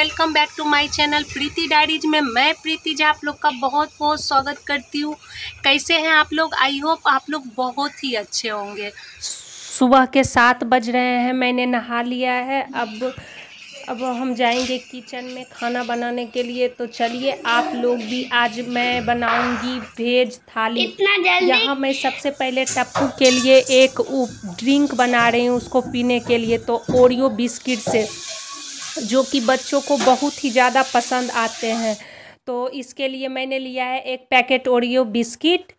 welcome back to my channel Preeti diaries में मैं प्रीति जी आप लोग का बहुत बहुत स्वागत करती हूँ कैसे हैं आप लोग आई होप आप लोग बहुत ही अच्छे होंगे सुबह के सात बज रहे हैं मैंने नहा लिया है अब अब हम जाएंगे किचन में खाना बनाने के लिए तो चलिए आप लोग भी आज मैं बनाऊंगी भेज थाली यहाँ मैं सबसे पहले टप्पू के लिए एक ड्रिंक बना रही हूँ उसको पीने के लिए तो ओरियो बिस्किट से जो कि बच्चों को बहुत ही ज़्यादा पसंद आते हैं तो इसके लिए मैंने लिया है एक पैकेट ओरियो बिस्किट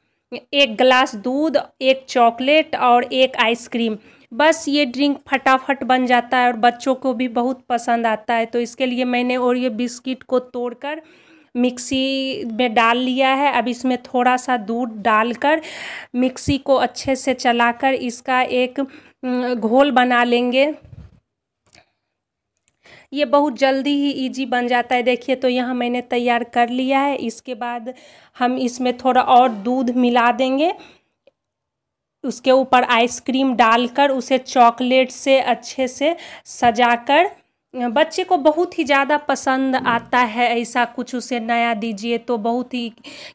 एक गिलास दूध एक चॉकलेट और एक आइसक्रीम बस ये ड्रिंक फटाफट बन जाता है और बच्चों को भी बहुत पसंद आता है तो इसके लिए मैंने ओरियो बिस्किट को तोड़कर मिक्सी में डाल लिया है अब इसमें थोड़ा सा दूध डालकर मिक्सी को अच्छे से चलाकर इसका एक घोल बना लेंगे ये बहुत जल्दी ही ईजी बन जाता है देखिए तो यहाँ मैंने तैयार कर लिया है इसके बाद हम इसमें थोड़ा और दूध मिला देंगे उसके ऊपर आइसक्रीम डालकर उसे चॉकलेट से अच्छे से सजाकर बच्चे को बहुत ही ज़्यादा पसंद आता है ऐसा कुछ उसे नया दीजिए तो बहुत ही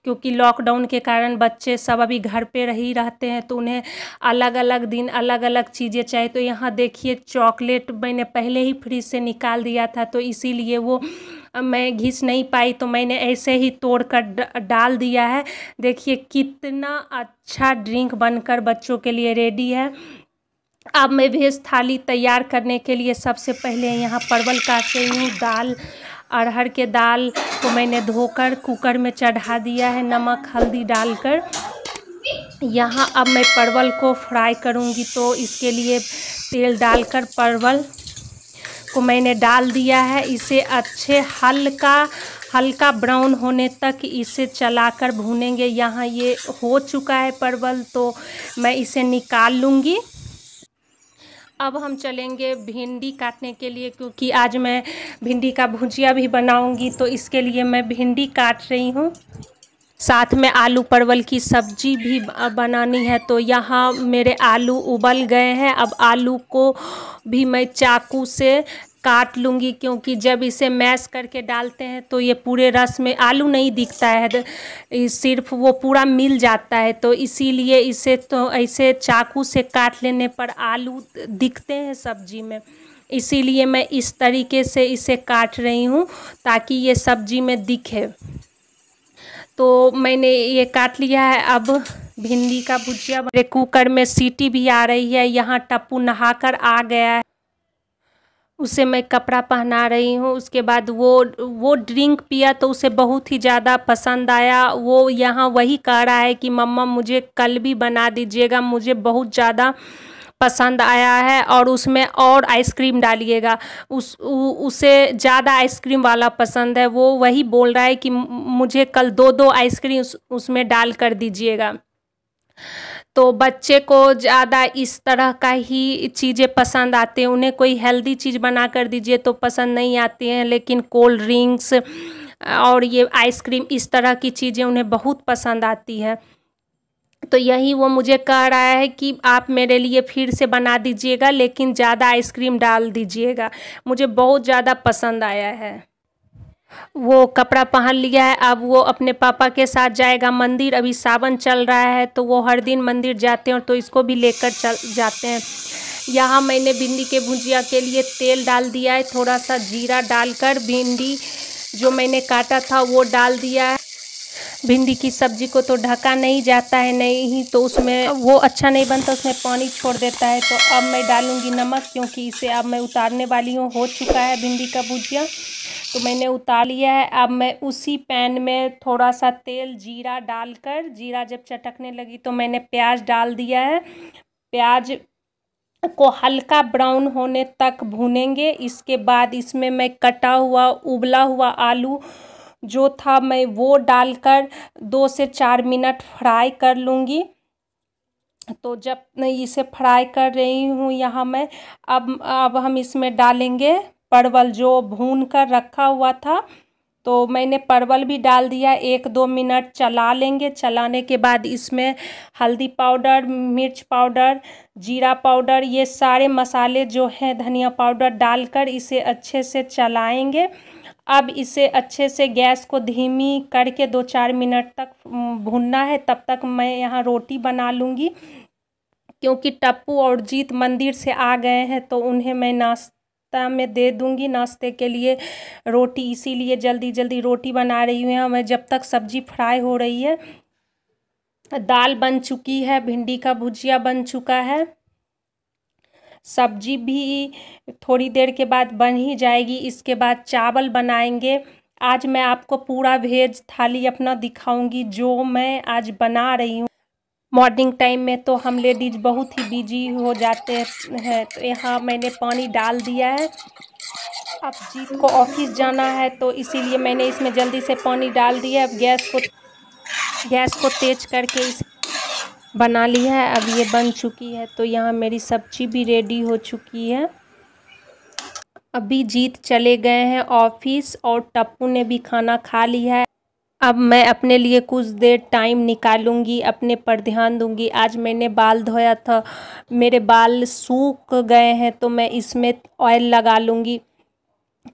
क्योंकि लॉकडाउन के कारण बच्चे सब अभी घर पे रही रहते हैं तो उन्हें अलग अलग दिन अलग अलग चीज़ें चाहिए तो यहाँ देखिए चॉकलेट मैंने पहले ही फ्रिज से निकाल दिया था तो इसीलिए वो मैं घिस नहीं पाई तो मैंने ऐसे ही तोड़ कर डाल दिया है देखिए कितना अच्छा ड्रिंक बनकर बच्चों के लिए रेडी है अब मैं भेज थाली तैयार करने के लिए सबसे पहले यहाँ परवल काट रही हूँ दाल अरहर के दाल को मैंने धोकर कुकर में चढ़ा दिया है नमक हल्दी डालकर यहाँ अब मैं परवल को फ्राई करूँगी तो इसके लिए तेल डालकर परवल को मैंने डाल दिया है इसे अच्छे हल्का हल्का ब्राउन होने तक इसे चलाकर भूनेंगे यहाँ ये हो चुका है परवल तो मैं इसे निकाल लूँगी अब हम चलेंगे भिंडी काटने के लिए क्योंकि आज मैं भिंडी का भुजिया भी बनाऊंगी तो इसके लिए मैं भिंडी काट रही हूँ साथ में आलू परवल की सब्जी भी बनानी है तो यहाँ मेरे आलू उबल गए हैं अब आलू को भी मैं चाकू से काट लूँगी क्योंकि जब इसे मैश करके डालते हैं तो ये पूरे रस में आलू नहीं दिखता है तो सिर्फ वो पूरा मिल जाता है तो इसीलिए इसे तो ऐसे चाकू से काट लेने पर आलू दिखते हैं सब्जी में इसीलिए मैं इस तरीके से इसे काट रही हूँ ताकि ये सब्जी में दिखे तो मैंने ये काट लिया है अब भिंडी का भुजिया मेरे कुकर में सीटी भी आ रही है यहाँ टप्पू नहाकर आ गया है उसे मैं कपड़ा पहना रही हूँ उसके बाद वो वो ड्रिंक पिया तो उसे बहुत ही ज़्यादा पसंद आया वो यहाँ वही कह रहा है कि मम्मा मुझे कल भी बना दीजिएगा मुझे बहुत ज़्यादा पसंद आया है और उसमें और आइसक्रीम डालिएगा उस उ, उसे ज़्यादा आइसक्रीम वाला पसंद है वो वही बोल रहा है कि मुझे कल दो दो आइसक्रीम उस, उसमें डाल कर दीजिएगा तो बच्चे को ज़्यादा इस तरह का ही चीज़ें पसंद आते हैं उन्हें कोई हेल्दी चीज़ बना कर दीजिए तो पसंद नहीं आती हैं लेकिन कोल्ड ड्रिंक्स और ये आइसक्रीम इस तरह की चीज़ें उन्हें बहुत पसंद आती है तो यही वो मुझे कह रहा है कि आप मेरे लिए फिर से बना दीजिएगा लेकिन ज़्यादा आइसक्रीम डाल दीजिएगा मुझे बहुत ज़्यादा पसंद आया है वो कपड़ा पहन लिया है अब वो अपने पापा के साथ जाएगा मंदिर अभी सावन चल रहा है तो वो हर दिन मंदिर जाते हैं और तो इसको भी लेकर चल जाते हैं यहाँ मैंने भिंडी के भुजिया के लिए तेल डाल दिया है थोड़ा सा जीरा डालकर भिंडी जो मैंने काटा था वो डाल दिया है भिंडी की सब्जी को तो ढका नहीं जाता है नहीं तो उसमें वो अच्छा नहीं बनता उसमें पानी छोड़ देता है तो अब मैं डालूँगी नमक क्योंकि इसे अब मैं उतारने वाली हूँ हो चुका है भिंडी का भुजिया तो मैंने उतार लिया है अब मैं उसी पैन में थोड़ा सा तेल जीरा डालकर जीरा जब चटकने लगी तो मैंने प्याज डाल दिया है प्याज को हल्का ब्राउन होने तक भूनेंगे इसके बाद इसमें मैं कटा हुआ उबला हुआ आलू जो था मैं वो डालकर दो से चार मिनट फ्राई कर लूँगी तो जब इसे फ्राई कर रही हूँ यहाँ मैं अब अब हम इसमें डालेंगे परवल जो भून कर रखा हुआ था तो मैंने परवल भी डाल दिया एक दो मिनट चला लेंगे चलाने के बाद इसमें हल्दी पाउडर मिर्च पाउडर जीरा पाउडर ये सारे मसाले जो हैं धनिया पाउडर डालकर इसे अच्छे से चलाएंगे अब इसे अच्छे से गैस को धीमी करके दो चार मिनट तक भूनना है तब तक मैं यहाँ रोटी बना लूँगी क्योंकि टप्पू और जीत मंदिर से आ गए हैं तो उन्हें मैं नाश्ता ता मैं दे दूंगी नाश्ते के लिए रोटी इसीलिए जल्दी जल्दी रोटी बना रही हूँ हमें जब तक सब्जी फ्राई हो रही है दाल बन चुकी है भिंडी का भुजिया बन चुका है सब्जी भी थोड़ी देर के बाद बन ही जाएगी इसके बाद चावल बनाएंगे आज मैं आपको पूरा भेज थाली अपना दिखाऊंगी जो मैं आज बना रही हूँ मॉर्निंग टाइम में तो हम लेडीज़ बहुत ही बिजी हो जाते हैं तो यहाँ मैंने पानी डाल दिया है अब जीत को ऑफिस जाना है तो इसीलिए मैंने इसमें जल्दी से पानी डाल दिया अब गैस को गैस को तेज करके इस बना ली है अब ये बन चुकी है तो यहाँ मेरी सब्जी भी रेडी हो चुकी है अभी जीत चले गए हैं ऑफिस और टप्पू ने भी खाना खा लिया है अब मैं अपने लिए कुछ देर टाइम निकालूंगी अपने पर ध्यान दूंगी आज मैंने बाल धोया था मेरे बाल सूख गए हैं तो मैं इसमें ऑयल लगा लूँगी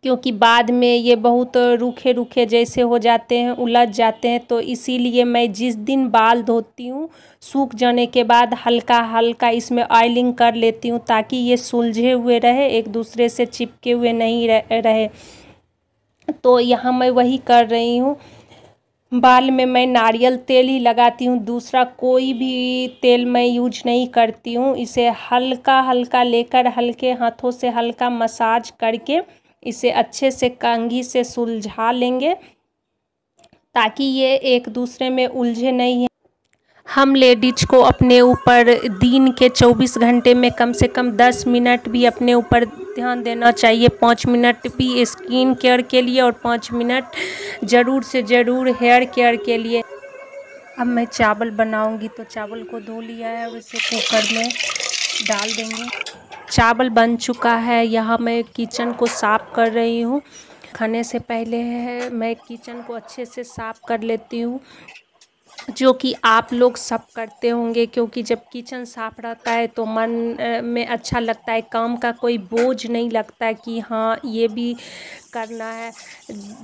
क्योंकि बाद में ये बहुत रूखे रूखे जैसे हो जाते हैं उलझ जाते हैं तो इसीलिए मैं जिस दिन बाल धोती हूँ सूख जाने के बाद हल्का हल्का इसमें ऑयलिंग कर लेती हूँ ताकि ये सुलझे हुए रहे एक दूसरे से चिपके हुए नहीं रहे तो यहाँ मैं वही कर रही हूँ बाल में मैं नारियल तेल ही लगाती हूँ दूसरा कोई भी तेल मैं यूज नहीं करती हूँ इसे हल्का हल्का लेकर हल्के हाथों से हल्का मसाज करके इसे अच्छे से कंघी से सुलझा लेंगे ताकि ये एक दूसरे में उलझे नहीं हम लेडीज को अपने ऊपर दिन के 24 घंटे में कम से कम 10 मिनट भी अपने ऊपर ध्यान देना चाहिए पाँच मिनट भी स्किन केयर के लिए और पाँच मिनट ज़रूर से ज़रूर हेयर केयर के लिए अब मैं चावल बनाऊंगी तो चावल को धो लिया है और इसे कुकर में डाल देंगे चावल बन चुका है यहाँ मैं किचन को साफ़ कर रही हूँ खाने से पहले है मैं किचन को अच्छे से साफ़ कर लेती हूँ जो कि आप लोग सब करते होंगे क्योंकि जब किचन साफ रहता है तो मन में अच्छा लगता है काम का कोई बोझ नहीं लगता है कि हाँ ये भी करना है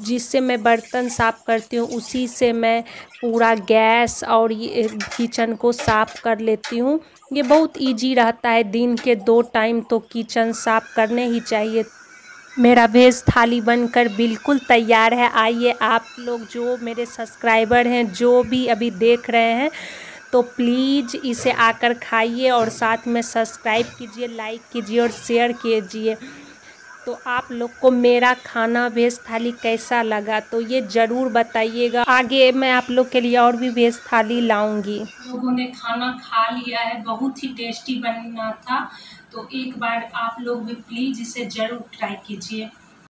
जिससे मैं बर्तन साफ़ करती हूँ उसी से मैं पूरा गैस और ये किचन को साफ़ कर लेती हूँ ये बहुत इजी रहता है दिन के दो टाइम तो किचन साफ़ करने ही चाहिए मेरा वेज थाली बनकर बिल्कुल तैयार है आइए आप लोग जो मेरे सब्सक्राइबर हैं जो भी अभी देख रहे हैं तो प्लीज़ इसे आकर खाइए और साथ में सब्सक्राइब कीजिए लाइक कीजिए और शेयर कीजिए तो आप लोग को मेरा खाना वेज थाली कैसा लगा तो ये ज़रूर बताइएगा आगे मैं आप लोग के लिए और भी वेज थाली लाऊंगी लोगों ने खाना खा लिया है बहुत ही टेस्टी बनना था तो एक बार आप लोग भी प्लीज़ इसे ज़रूर ट्राई कीजिए